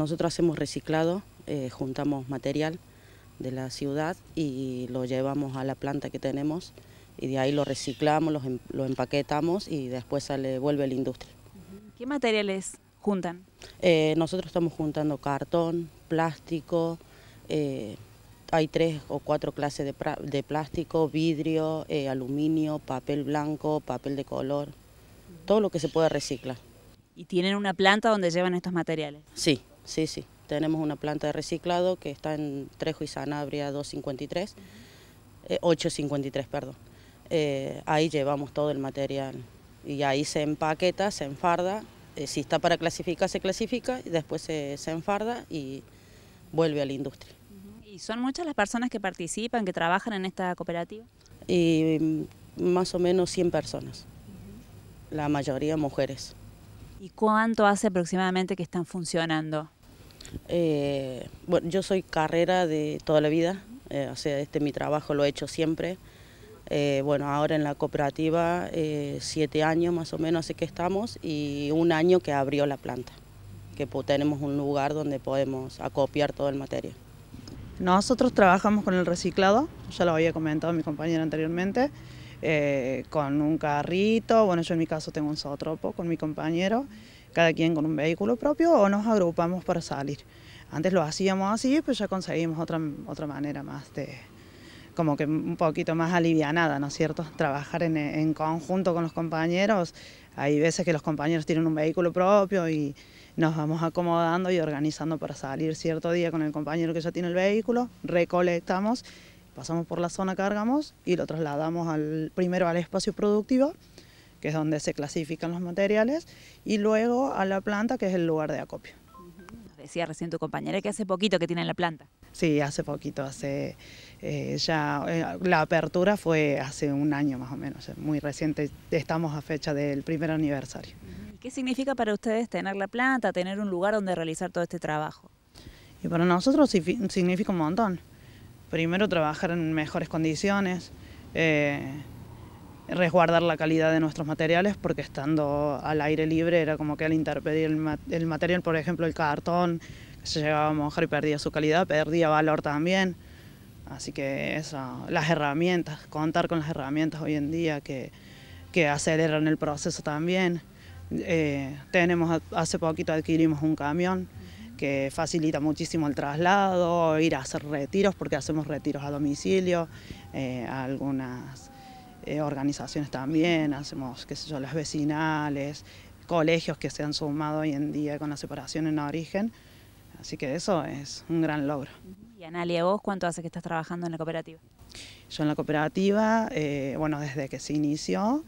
Nosotros hacemos reciclado, eh, juntamos material de la ciudad y lo llevamos a la planta que tenemos y de ahí lo reciclamos, em, lo, empaquetamos y después le vuelve a la industria. ¿Qué materiales juntan? Eh, nosotros estamos juntando cartón, plástico, eh, hay tres o cuatro clases de, plástico, vidrio, aluminio, papel blanco, papel de color, todo lo que se puede reciclar. ¿Y tienen una planta donde llevan estos materiales? Sí, Sí, sí, tenemos una planta de reciclado que está en Trejo y Sanabria 253, 853, eh, perdón. Eh, ahí llevamos todo el material y ahí se empaqueta, se enfarda, eh, si está para clasificar se clasifica y después se, enfarda y vuelve a la industria. ¿Y son muchas las personas que participan, que trabajan en esta cooperativa? Y mm, más o menos 100 personas, la mayoría mujeres. ¿Y cuánto hace aproximadamente que están funcionando? Eh, bueno, yo soy carrera de toda la vida, eh, o sea, este mi trabajo lo he hecho siempre. Eh, bueno, ahora en la cooperativa, siete años más o menos hace que estamos y un año que abrió la planta, que tenemos un lugar donde podemos acopiar todo el material. Nosotros trabajamos con el reciclado, ya lo había comentado mi compañera anteriormente, con un carrito, bueno, yo en mi caso tengo un zootropo con mi compañero cada quien con un vehículo propio o nos agrupamos para salir. Antes lo hacíamos así, pues ya conseguimos otra, otra manera más de, como que un poquito más alivianada, ¿no es cierto? Trabajar en, en, conjunto con los compañeros. Hay veces que los compañeros tienen un vehículo propio y nos vamos acomodando y organizando para salir cierto día con el compañero que ya tiene el vehículo, recolectamos, pasamos por la zona, cargamos y lo trasladamos al, primero al espacio productivo que es donde se clasifican los materiales, y luego a la planta, que es el lugar de acopio. decía recién tu compañera que hace poquito que tienen la planta. Sí, hace poquito, hace eh, ya eh, la apertura fue hace un año más o menos, eh, muy reciente, estamos a fecha del primer aniversario. ¿Qué significa para ustedes tener la planta, tener un lugar donde realizar todo este trabajo? Y para nosotros significa un montón. Primero trabajar en mejores condiciones, resguardar la calidad de nuestros materiales porque estando al aire libre era como que al interpedir el, material, por ejemplo el cartón, se llevaba a mojar y perdía su calidad, perdía valor también. Así que eso, las herramientas, contar con las herramientas hoy en día que, que aceleran el proceso también. Eh, tenemos, hace poquito adquirimos un camión que facilita muchísimo el traslado, ir a hacer retiros, porque hacemos retiros a domicilio, eh, algunas eh, organizaciones también, hacemos, qué sé yo, las vecinales, colegios que se han sumado hoy en día con la separación en origen. Así que eso es un gran logro. Y Analia, ¿vos cuánto hace que estás trabajando en la cooperativa? Yo en la cooperativa, eh, bueno, desde que se inició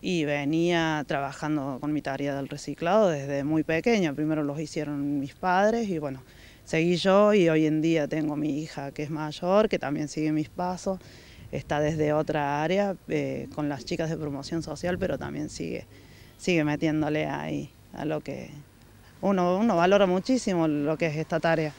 y venía trabajando con mi tarea del reciclado desde muy pequeña. Primero los hicieron mis padres y bueno, seguí yo y hoy en día tengo mi hija que es mayor, que también sigue mis pasos está desde otra área eh, con las chicas de promoción social, pero también sigue, sigue metiéndole ahí a lo que uno valora muchísimo lo que es esta tarea.